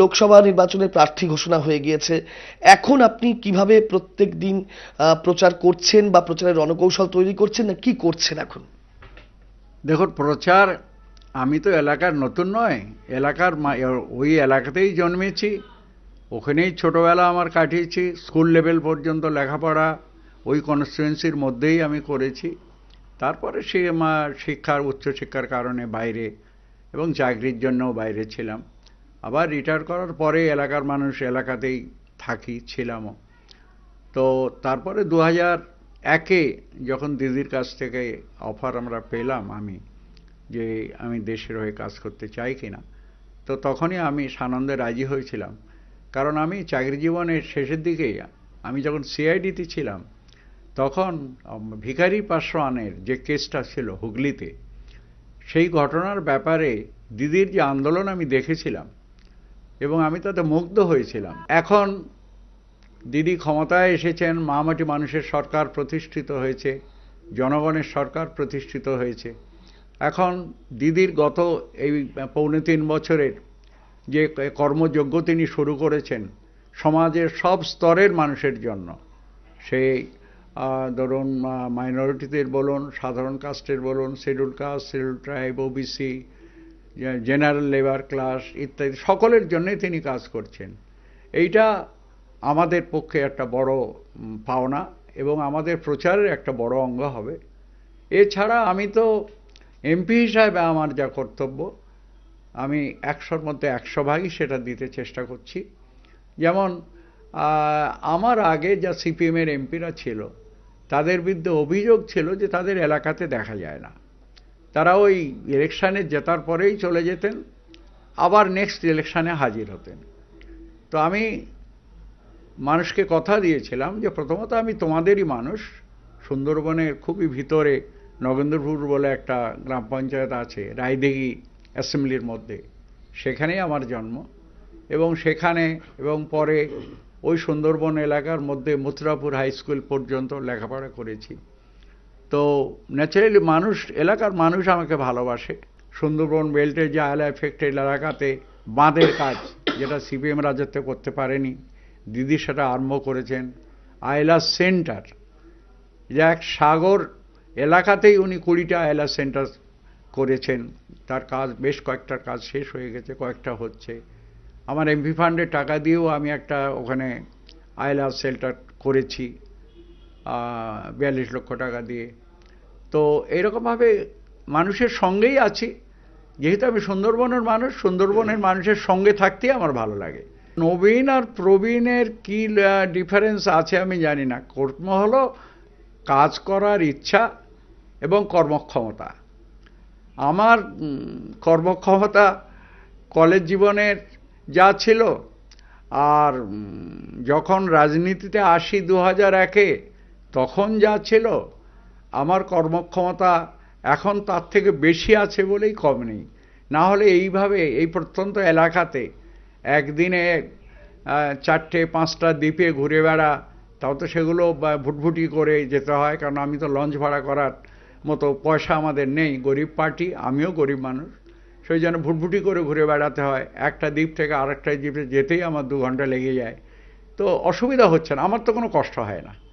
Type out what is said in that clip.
লোকসভা নির্বাচনে প্রার্থী ঘোষণা হয়ে গিয়েছে এখন আপনি কিভাবে প্রত্যেক দিন প্রচার করছেন বা প্রচারের রণকৌশল তৈরি করছেন না কি করছেন এখন দেখুন প্রচার আমি তো এলাকার নতুন নয় এলাকার ওই এলাকাতেই জন্মেছি ওখানেই ছোটোবেলা আমার কাটিয়েছি স্কুল লেভেল পর্যন্ত লেখাপড়া ওই কনস্টিটুয়েন্সির মধ্যেই আমি করেছি তারপরে সে আমার শিক্ষার উচ্চশিক্ষার কারণে বাইরে এবং চাকরির জন্যও বাইরে ছিলাম আবার রিটায়ার করার পরে এলাকার মানুষ এলাকাতেই থাকি ছিলামও তো তারপরে দু হাজার একে যখন দিদির কাছ থেকে অফার আমরা পেলাম আমি যে আমি দেশের হয়ে কাজ করতে চাই কিনা তো তখনই আমি সানন্দে রাজি হয়েছিলাম কারণ আমি চাকরি জীবনের শেষের দিকে আমি যখন সিআইডিতে ছিলাম তখন ভিখারি পাশোয়ানের যে কেসটা ছিল হুগলিতে সেই ঘটনার ব্যাপারে দিদির যে আন্দোলন আমি দেখেছিলাম এবং আমি তাতে মুগ্ধ হয়েছিলাম এখন দিদি ক্ষমতায় এসেছেন মামাটি মানুষের সরকার প্রতিষ্ঠিত হয়েছে জনগণের সরকার প্রতিষ্ঠিত হয়েছে এখন দিদির গত এই পৌনে তিন বছরের যে কর্মযজ্ঞ তিনি শুরু করেছেন সমাজের সব স্তরের মানুষের জন্য সেই ধরুন মাইনরিটিদের বলুন সাধারণ কাস্টের বলুন schedule caste schedule tribe OBC general labour class ইত্যাদি সকলের জন্যই তিনি কাজ করছেন এইটা আমাদের পক্ষে একটা বড় পাওনা এবং আমাদের প্রচারের একটা বড় অঙ্গ হবে এছাড়া আমি তো এমপি হিসাবে আমার যা কর্তব্য আমি একশোর মধ্যে একশো ভাগই সেটা দিতে চেষ্টা করছি যেমন আমার আগে যা সিপিএমের এমপিরা ছিল তাদের বিরুদ্ধে অভিযোগ ছিল যে তাদের এলাকাতে দেখা যায় না তারা ওই ইলেকশানে জেতার পরেই চলে যেতেন আবার নেক্সট ইলেকশানে হাজির হতেন তো আমি মানুষকে কথা দিয়েছিলাম যে প্রথমত আমি তোমাদেরই মানুষ সুন্দরবনের খুবই ভিতরে নগেন্দ্রপুর বলে একটা গ্রাম পঞ্চায়েত আছে রায়দিঘি অ্যাসেম্বলির মধ্যে সেখানেই আমার জন্ম এবং সেখানে এবং পরে ওই সুন্দরবন এলাকার মধ্যে মথুরাপুর হাই স্কুল পর্যন্ত লেখাপড়া করেছি তো ন্যাচারালি মানুষ এলাকার মানুষ আমাকে ভালোবাসে সুন্দরবন বেল্টে যে আয়লা এফেক্টেড এলাকাতে বাঁধের কাজ যেটা সিপিএম রাজত্ব করতে পারেনি দিদি সেটা আরম্ভ করেছেন আয়লা সেন্টার যা এক সাগর এলাকাতেই উনি কুড়িটা আয়লা সেন্টার করেছেন তার কাজ বেশ কয়েকটার কাজ শেষ হয়ে গেছে কয়েকটা হচ্ছে আমার এমপি ফান্ডের টাকা দিয়েও আমি একটা ওখানে আয়লা সেল্টার করেছি বিয়াল্লিশ লক্ষ টাকা দিয়ে তো এরকমভাবে মানুষের সঙ্গেই আছি যেহেতু আমি সুন্দরবনের মানুষ সুন্দরবনের মানুষের সঙ্গে থাকতেই আমার ভালো লাগে নবীন আর প্রবীণের কি ডিফারেন্স আছে আমি জানি না কর্ম হলো কাজ করার ইচ্ছা এবং কর্মক্ষমতা আমার কর্মক্ষমতা কলেজ জীবনের যা ছিল আর যখন রাজনীতিতে আসি দু হাজার একে তখন যা ছিল আমার কর্মক্ষমতা এখন তার থেকে বেশি আছে বলেই কম নেই না হলে এইভাবে এই প্রত্যন্ত এলাকাতে একদিনে চারটে পাঁচটা দ্বীপে ঘুরে বেড়া তাও তো সেগুলো ভুটভুটি করে যেতে হয় কারণ আমি তো লঞ্চ ভাড়া করার মতো পয়সা আমাদের নেই গরিব পার্টি আমিও গরিব মানুষ সেই জন্য ভুটভুটি করে ঘুরে বেড়াতে হয় একটা দ্বীপ থেকে আরেকটা দ্বীপে যেতেই আমার দু ঘন্টা লেগে যায় তো অসুবিধা হচ্ছে না আমার তো কোনো কষ্ট হয় না